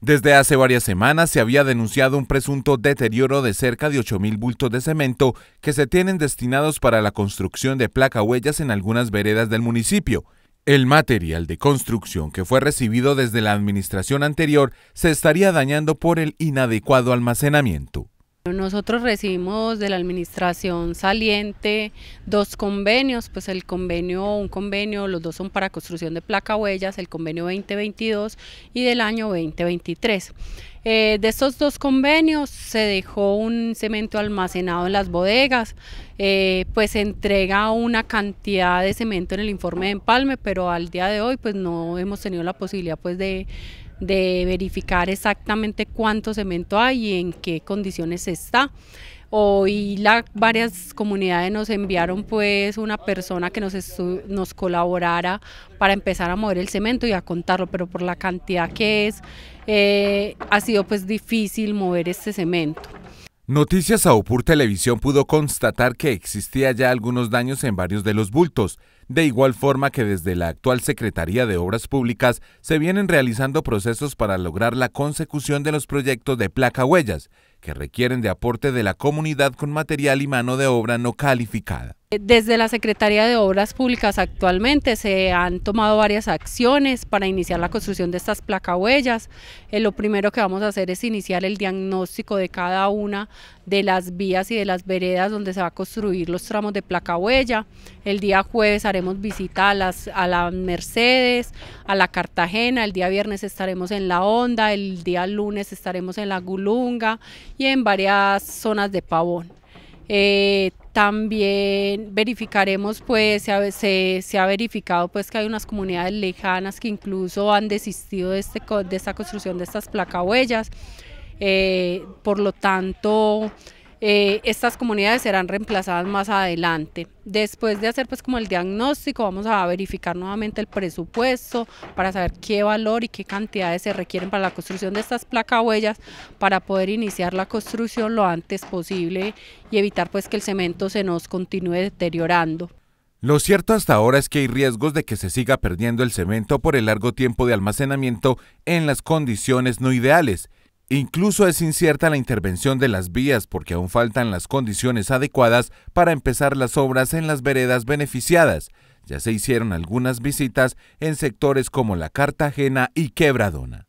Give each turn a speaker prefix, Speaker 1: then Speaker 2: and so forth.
Speaker 1: Desde hace varias semanas se había denunciado un presunto deterioro de cerca de 8.000 bultos de cemento que se tienen destinados para la construcción de placa huellas en algunas veredas del municipio. El material de construcción que fue recibido desde la administración anterior se estaría dañando por el inadecuado almacenamiento.
Speaker 2: Nosotros recibimos de la administración saliente dos convenios, pues el convenio, un convenio, los dos son para construcción de placa huellas, el convenio 2022 y del año 2023. Eh, de estos dos convenios se dejó un cemento almacenado en las bodegas, eh, pues se entrega una cantidad de cemento en el informe de empalme, pero al día de hoy pues no hemos tenido la posibilidad pues de de verificar exactamente cuánto cemento hay y en qué condiciones está. Hoy varias comunidades nos enviaron pues una persona que nos, nos colaborara para empezar a mover el cemento y a contarlo, pero por la cantidad que es, eh, ha sido pues difícil mover este cemento.
Speaker 1: Noticias Aupur Televisión pudo constatar que existía ya algunos daños en varios de los bultos de igual forma que desde la actual Secretaría de Obras Públicas se vienen realizando procesos para lograr la consecución de los proyectos de placa huellas, que requieren de aporte de la comunidad con material y mano de obra no calificada.
Speaker 2: Desde la Secretaría de Obras Públicas actualmente se han tomado varias acciones para iniciar la construcción de estas placahuellas. Eh, lo primero que vamos a hacer es iniciar el diagnóstico de cada una de las vías y de las veredas donde se va a construir los tramos de placahuella. El día jueves haremos visita a las, Mercedes, a la Cartagena, el día viernes estaremos en La Honda, el día lunes estaremos en La Gulunga y en varias zonas de Pavón. Eh, también verificaremos, pues se ha, se, ha, verificado pues que hay unas comunidades lejanas que incluso han desistido de, este, de esta construcción de estas placahuellas. Eh, por lo tanto, eh, estas comunidades serán reemplazadas más adelante. Después de hacer pues como el diagnóstico vamos a verificar nuevamente el presupuesto para saber qué valor y qué cantidades se requieren para la construcción de estas placas huellas para poder iniciar la construcción lo antes posible y evitar pues que el cemento se nos continúe deteriorando.
Speaker 1: Lo cierto hasta ahora es que hay riesgos de que se siga perdiendo el cemento por el largo tiempo de almacenamiento en las condiciones no ideales Incluso es incierta la intervención de las vías porque aún faltan las condiciones adecuadas para empezar las obras en las veredas beneficiadas. Ya se hicieron algunas visitas en sectores como la Cartagena y Quebradona.